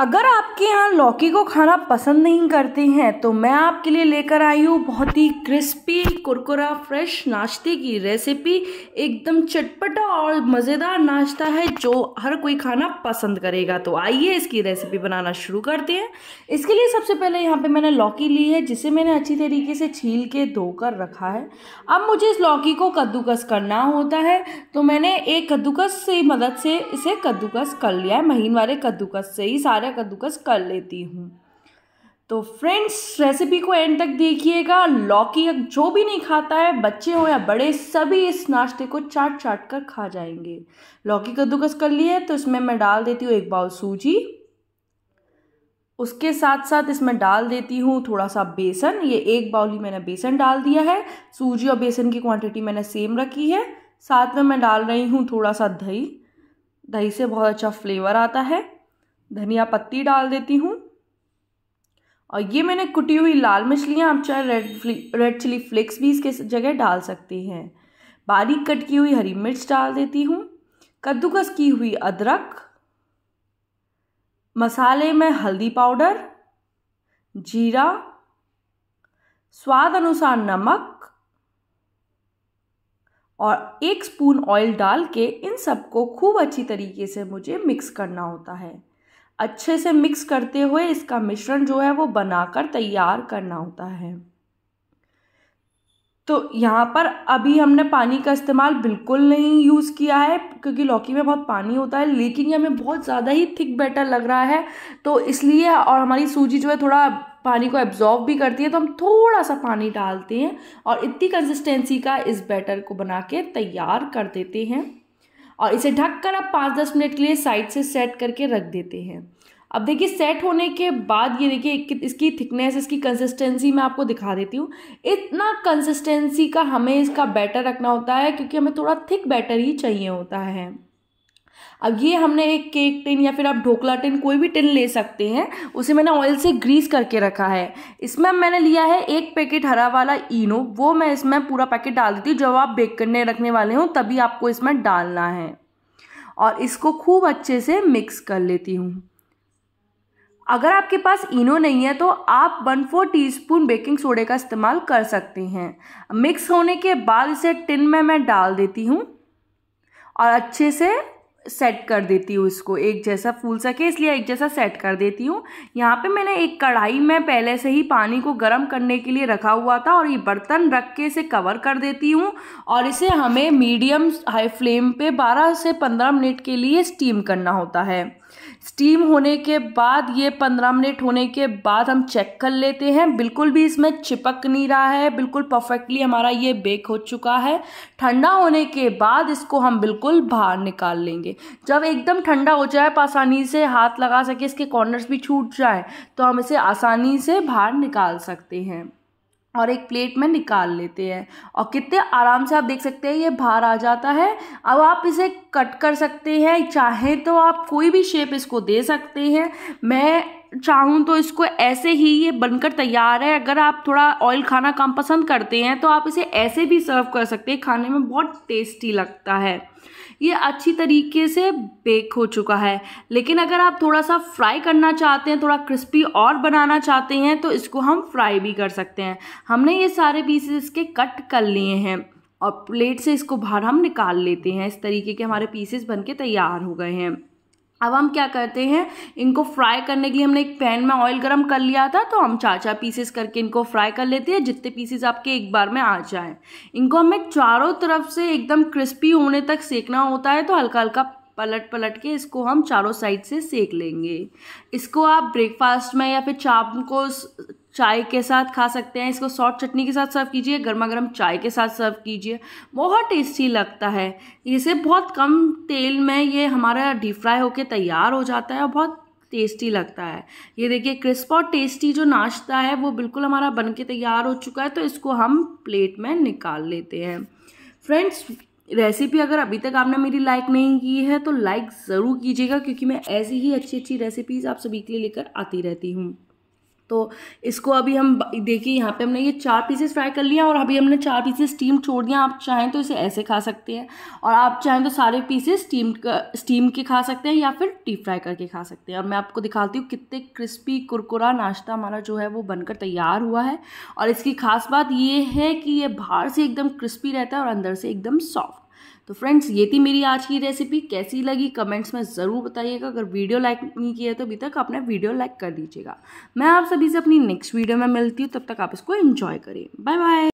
अगर आपके यहाँ लौकी को खाना पसंद नहीं करते हैं तो मैं आपके लिए लेकर आई हूँ बहुत ही क्रिस्पी कुरकुरा फ्रेश नाश्ते की रेसिपी एकदम चटपटा और मज़ेदार नाश्ता है जो हर कोई खाना पसंद करेगा तो आइए इसकी रेसिपी बनाना शुरू करते हैं इसके लिए सबसे पहले यहाँ पे मैंने लौकी ली है जिसे मैंने अच्छी तरीके से छील के धोकर रखा है अब मुझे इस लौकी को कद्दूकस करना होता है तो मैंने एक कद्दूकस की मदद से इसे कद्दूकस कर लिया है महीन वाले कद्दूकस से ही सारे सारा कद्दूकस कर लेती हूँ तो फ्रेंड्स रेसिपी को एंड तक देखिएगा लौकी जो भी नहीं खाता है बच्चे हो या बड़े सभी इस नाश्ते को चाट चाट कर खा जाएंगे लौकी कद्दूकस कर लिए तो इसमें मैं डाल देती हूँ एक बाउल सूजी उसके साथ साथ इसमें डाल देती हूँ थोड़ा सा बेसन ये एक बाउल ही मैंने बेसन डाल दिया है सूजी और बेसन की क्वांटिटी मैंने सेम रखी है साथ में मैं डाल रही हूँ थोड़ा सा दही दही से बहुत अच्छा फ्लेवर आता है धनिया पत्ती डाल देती हूँ और ये मैंने कुटी हुई लाल मछलियाँ आप चाहे रेड रेड चिली फ्लेक्स भी इसके जगह डाल सकती हैं बारीक कट की हुई हरी मिर्च डाल देती हूँ कद्दूकस की हुई अदरक मसाले में हल्दी पाउडर जीरा स्वाद अनुसार नमक और एक स्पून ऑयल डाल के इन सबको खूब अच्छी तरीके से मुझे मिक्स करना होता है अच्छे से मिक्स करते हुए इसका मिश्रण जो है वो बनाकर तैयार करना होता है तो यहाँ पर अभी हमने पानी का इस्तेमाल बिल्कुल नहीं यूज़ किया है क्योंकि लौकी में बहुत पानी होता है लेकिन ये हमें बहुत ज़्यादा ही थिक बैटर लग रहा है तो इसलिए और हमारी सूजी जो है थोड़ा पानी को एब्जॉर्ब भी करती है तो हम थोड़ा सा पानी डालते हैं और इतनी कंसिस्टेंसी का इस बैटर को बना के तैयार कर देते हैं और इसे ढक कर आप पाँच दस मिनट के लिए साइड से सेट करके रख देते हैं अब देखिए सेट होने के बाद ये देखिए इसकी थिकनेस इसकी कंसिस्टेंसी मैं आपको दिखा देती हूँ इतना कंसिस्टेंसी का हमें इसका बैटर रखना होता है क्योंकि हमें थोड़ा थिक बैटर ही चाहिए होता है अब ये हमने एक केक टिन या फिर आप ढोकला टिन कोई भी टिन ले सकते हैं उसे मैंने ऑयल से ग्रीस करके रखा है इसमें मैंने लिया है एक पैकेट हरा वाला इनो वो मैं इसमें पूरा पैकेट डाल देती हूँ जब आप बेक करने रखने वाले हों तभी आपको इसमें डालना है और इसको खूब अच्छे से मिक्स कर लेती हूँ अगर आपके पास इनो नहीं है तो आप one four teaspoon baking सोडे का इस्तेमाल कर सकते हैं मिक्स होने के बाद इसे टिन में मैं डाल देती हूँ और अच्छे से सेट कर देती हूँ इसको एक जैसा फूल सके इसलिए एक जैसा सेट कर देती हूँ यहाँ पे मैंने एक कढ़ाई में पहले से ही पानी को गर्म करने के लिए रखा हुआ था और ये बर्तन रख के इसे कवर कर देती हूँ और इसे हमें मीडियम हाई फ्लेम पे 12 से 15 मिनट के लिए स्टीम करना होता है स्टीम होने के बाद ये पंद्रह मिनट होने के बाद हम चेक कर लेते हैं बिल्कुल भी इसमें चिपक नहीं रहा है बिल्कुल परफेक्टली हमारा ये बेक हो चुका है ठंडा होने के बाद इसको हम बिल्कुल बाहर निकाल लेंगे जब एकदम ठंडा हो जाए आसानी से हाथ लगा सके इसके कॉर्नर्स भी छूट जाए तो हम इसे आसानी से बाहर निकाल सकते हैं और एक प्लेट में निकाल लेते हैं और कितने आराम से आप देख सकते हैं ये बाहर आ जाता है अब आप इसे कट कर सकते हैं चाहे तो आप कोई भी शेप इसको दे सकते हैं मैं चाहूँ तो इसको ऐसे ही ये बनकर तैयार है अगर आप थोड़ा ऑयल खाना कम पसंद करते हैं तो आप इसे ऐसे भी सर्व कर सकते हैं खाने में बहुत टेस्टी लगता है ये अच्छी तरीके से बेक हो चुका है लेकिन अगर आप थोड़ा सा फ्राई करना चाहते हैं थोड़ा क्रिस्पी और बनाना चाहते हैं तो इसको हम फ्राई भी कर सकते हैं हमने ये सारे पीसेस इसके कट कर लिए हैं और प्लेट से इसको बाहर हम निकाल लेते हैं इस तरीके के हमारे पीसेस बन के तैयार हो गए हैं अब हम क्या करते हैं इनको फ्राई करने के लिए हमने एक पैन में ऑयल गरम कर लिया था तो हम चार चार पीसेस करके इनको फ्राई कर लेते हैं जितने पीसेस आपके एक बार में आ जाएं इनको हमें चारों तरफ से एकदम क्रिस्पी होने तक सेकना होता है तो हल्का हल्का पलट पलट के इसको हम चारों साइड से सेक लेंगे इसको आप ब्रेकफास्ट में या फिर चाप को चाय के साथ खा सकते हैं इसको सॉफ्ट चटनी के साथ सर्व कीजिए गर्मा गर्म चाय के साथ सर्व कीजिए बहुत टेस्टी लगता है इसे बहुत कम तेल में ये हमारा डीप फ्राई होकर तैयार हो जाता है और बहुत टेस्टी लगता है ये देखिए क्रिस्प और टेस्टी जो नाश्ता है वो बिल्कुल हमारा बन के तैयार हो चुका है तो इसको हम प्लेट में निकाल लेते हैं फ्रेंड्स रेसिपी अगर अभी तक आपने मेरी लाइक नहीं की है तो लाइक ज़रूर कीजिएगा क्योंकि मैं ऐसी ही अच्छी अच्छी रेसिपीज़ आप सभी के लिए लेकर आती रहती हूँ तो इसको अभी हम देखिए यहाँ पे हमने ये चार पीसेस फ्राई कर लिया और अभी हमने चार पीसेस स्टीम छोड़ दिया आप चाहें तो इसे ऐसे खा सकते हैं और आप चाहें तो सारे पीसेस स्टीम स्टीम के खा सकते हैं या फिर डीप फ्राई करके खा सकते हैं और मैं आपको दिखाती हूँ कितने क्रिस्पी कुरकुरा नाश्ता हमारा जो है वो बनकर तैयार हुआ है और इसकी खास बात ये है कि ये बाहर से एकदम क्रिस्पी रहता है और अंदर से एकदम सॉफ्ट तो फ्रेंड्स ये थी मेरी आज की रेसिपी कैसी लगी कमेंट्स में ज़रूर बताइएगा अगर वीडियो लाइक नहीं किया तो अभी तक आपने वीडियो लाइक कर दीजिएगा मैं आप सभी से अपनी नेक्स्ट वीडियो में मिलती हूँ तब तक आप इसको इन्जॉय करें बाय बाय